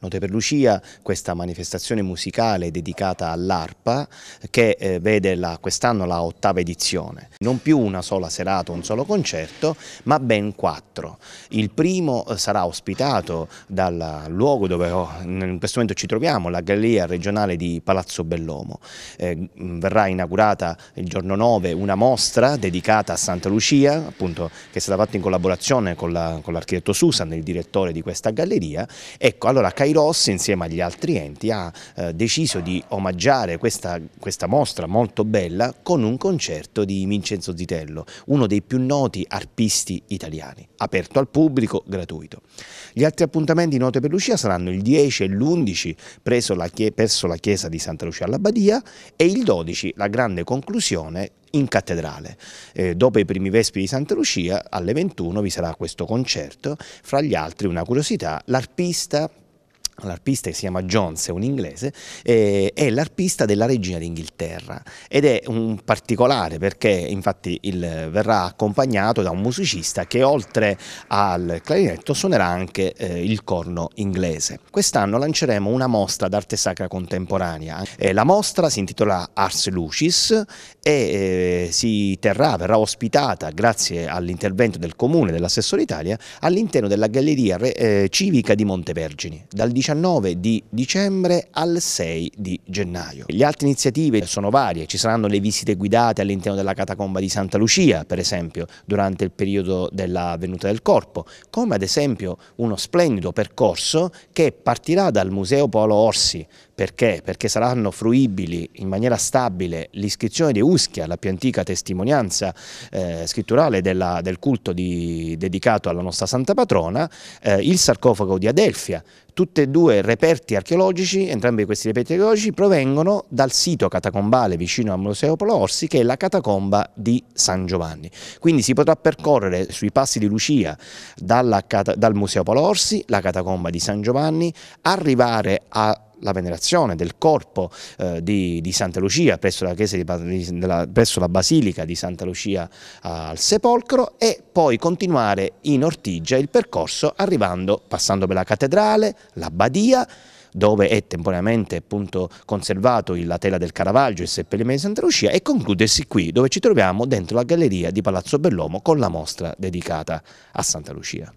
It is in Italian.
Note per Lucia, questa manifestazione musicale dedicata all'arpa che eh, vede quest'anno la ottava edizione. Non più una sola serata, un solo concerto, ma ben quattro. Il primo eh, sarà ospitato dal luogo dove oh, in questo momento ci troviamo, la galleria regionale di Palazzo Bellomo. Eh, verrà inaugurata il giorno 9 una mostra dedicata a Santa Lucia, appunto, che è stata fatta in collaborazione con l'architetto la, Susan, il direttore di questa galleria. Ecco, allora Rossi insieme agli altri enti ha eh, deciso di omaggiare questa, questa, mostra molto bella con un concerto di Vincenzo Zitello, uno dei più noti arpisti italiani, aperto al pubblico, gratuito. Gli altri appuntamenti note per Lucia saranno il 10 e l'11 presso la, presso la chiesa di Santa Lucia all'Abbadia e il 12 la grande conclusione in cattedrale. Eh, dopo i primi vespi di Santa Lucia alle 21 vi sarà questo concerto, fra gli altri una curiosità, l'arpista l'arpista che si chiama Jones, è un inglese, eh, è l'arpista della regina d'Inghilterra ed è un particolare perché infatti il, verrà accompagnato da un musicista che oltre al clarinetto suonerà anche eh, il corno inglese. Quest'anno lanceremo una mostra d'arte sacra contemporanea, eh, la mostra si intitola Ars Lucis e eh, si terrà, verrà ospitata grazie all'intervento del comune dell'assessore Italia all'interno della galleria Re, eh, civica di Montevergini dal 19 19 di dicembre al 6 di gennaio. Le altre iniziative sono varie, ci saranno le visite guidate all'interno della catacomba di Santa Lucia, per esempio, durante il periodo della venuta del corpo, come ad esempio uno splendido percorso che partirà dal Museo Polo Orsi, perché? Perché saranno fruibili in maniera stabile l'iscrizione di Uschia, la più antica testimonianza eh, scritturale della, del culto di, dedicato alla nostra Santa Patrona, eh, il sarcofago di Adelfia, tutti e due reperti archeologici, entrambi questi reperti archeologici provengono dal sito catacombale vicino al Museo Polo Orsi che è la catacomba di San Giovanni. Quindi si potrà percorrere sui passi di Lucia dalla, dal Museo Polo Orsi, la catacomba di San Giovanni, arrivare a la venerazione del corpo eh, di, di, Santa Lucia presso la, chiesa di, della, presso la Basilica di Santa Lucia al Sepolcro e poi continuare in Ortigia il percorso arrivando, passando per la cattedrale, la Badia, dove è temporaneamente appunto conservato la tela del Caravaggio e il seppellimento di Santa Lucia e concludersi qui dove ci troviamo dentro la galleria di Palazzo Bellomo con la mostra dedicata a Santa Lucia.